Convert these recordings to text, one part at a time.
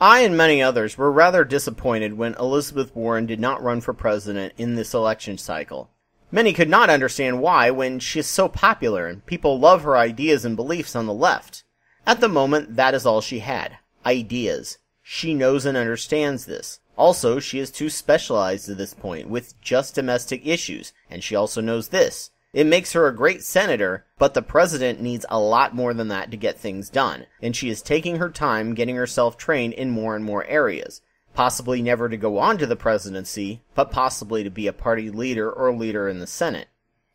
I and many others were rather disappointed when Elizabeth Warren did not run for president in this election cycle. Many could not understand why when she is so popular and people love her ideas and beliefs on the left. At the moment, that is all she had. Ideas. She knows and understands this. Also, she is too specialized at this point with just domestic issues, and she also knows this. It makes her a great senator, but the president needs a lot more than that to get things done, and she is taking her time getting herself trained in more and more areas, possibly never to go on to the presidency, but possibly to be a party leader or leader in the Senate.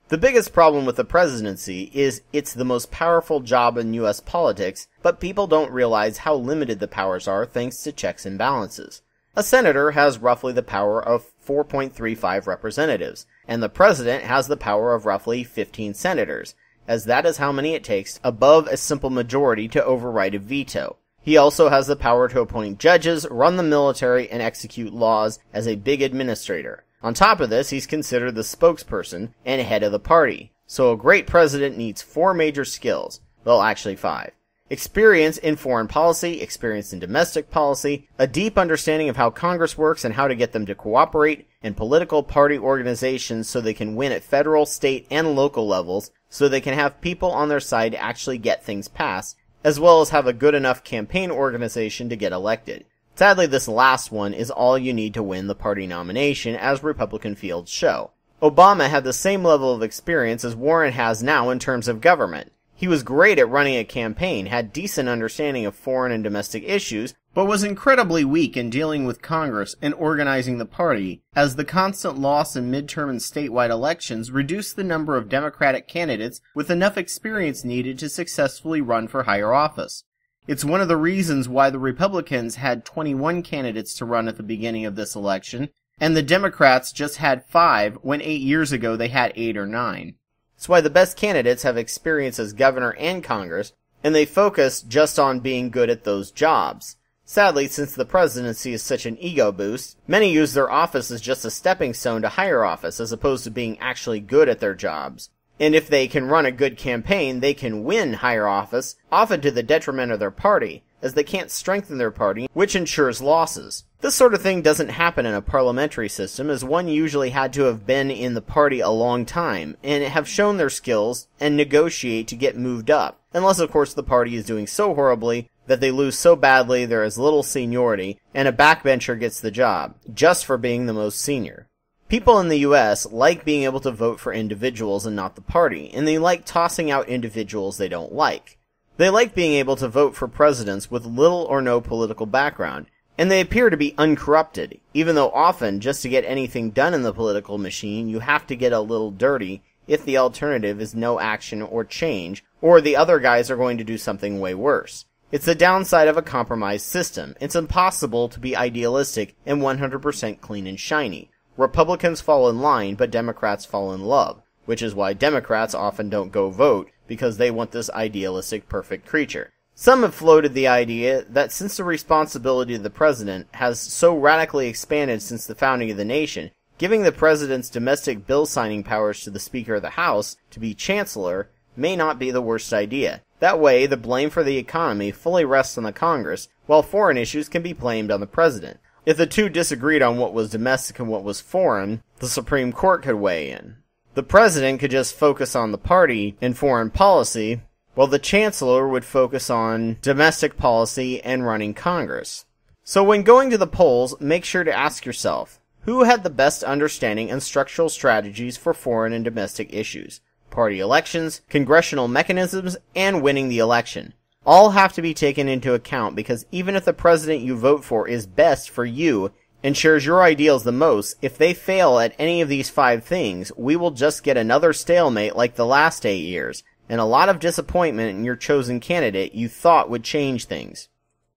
The biggest problem with the presidency is it's the most powerful job in US politics, but people don't realize how limited the powers are thanks to checks and balances. A senator has roughly the power of 4.35 representatives, and the president has the power of roughly 15 senators, as that is how many it takes above a simple majority to override a veto. He also has the power to appoint judges, run the military, and execute laws as a big administrator. On top of this, he's considered the spokesperson and head of the party. So a great president needs four major skills. Well, actually five experience in foreign policy, experience in domestic policy, a deep understanding of how Congress works and how to get them to cooperate, and political party organizations so they can win at federal, state, and local levels, so they can have people on their side to actually get things passed, as well as have a good enough campaign organization to get elected. Sadly, this last one is all you need to win the party nomination, as Republican fields show. Obama had the same level of experience as Warren has now in terms of government. He was great at running a campaign, had decent understanding of foreign and domestic issues, but was incredibly weak in dealing with Congress and organizing the party, as the constant loss in midterm and statewide elections reduced the number of Democratic candidates with enough experience needed to successfully run for higher office. It's one of the reasons why the Republicans had 21 candidates to run at the beginning of this election, and the Democrats just had five when eight years ago they had eight or nine. It's why the best candidates have experience as governor and Congress, and they focus just on being good at those jobs. Sadly, since the presidency is such an ego boost, many use their office as just a stepping stone to higher office as opposed to being actually good at their jobs. And if they can run a good campaign, they can win higher office, often to the detriment of their party, as they can't strengthen their party, which ensures losses. This sort of thing doesn't happen in a parliamentary system, as one usually had to have been in the party a long time, and have shown their skills, and negotiate to get moved up. Unless, of course, the party is doing so horribly that they lose so badly there is little seniority, and a backbencher gets the job, just for being the most senior. People in the US like being able to vote for individuals and not the party, and they like tossing out individuals they don't like. They like being able to vote for presidents with little or no political background, and they appear to be uncorrupted, even though often, just to get anything done in the political machine, you have to get a little dirty if the alternative is no action or change, or the other guys are going to do something way worse. It's the downside of a compromised system. It's impossible to be idealistic and 100% clean and shiny. Republicans fall in line, but Democrats fall in love, which is why Democrats often don't go vote because they want this idealistic perfect creature. Some have floated the idea that since the responsibility of the president has so radically expanded since the founding of the nation, giving the president's domestic bill signing powers to the Speaker of the House to be chancellor may not be the worst idea. That way, the blame for the economy fully rests on the Congress, while foreign issues can be blamed on the president. If the two disagreed on what was domestic and what was foreign, the Supreme Court could weigh in. The president could just focus on the party and foreign policy, while the Chancellor would focus on domestic policy and running Congress. So when going to the polls, make sure to ask yourself, who had the best understanding and structural strategies for foreign and domestic issues, party elections, congressional mechanisms, and winning the election? All have to be taken into account because even if the president you vote for is best for you and shares your ideals the most, if they fail at any of these five things, we will just get another stalemate like the last eight years, and a lot of disappointment in your chosen candidate you thought would change things.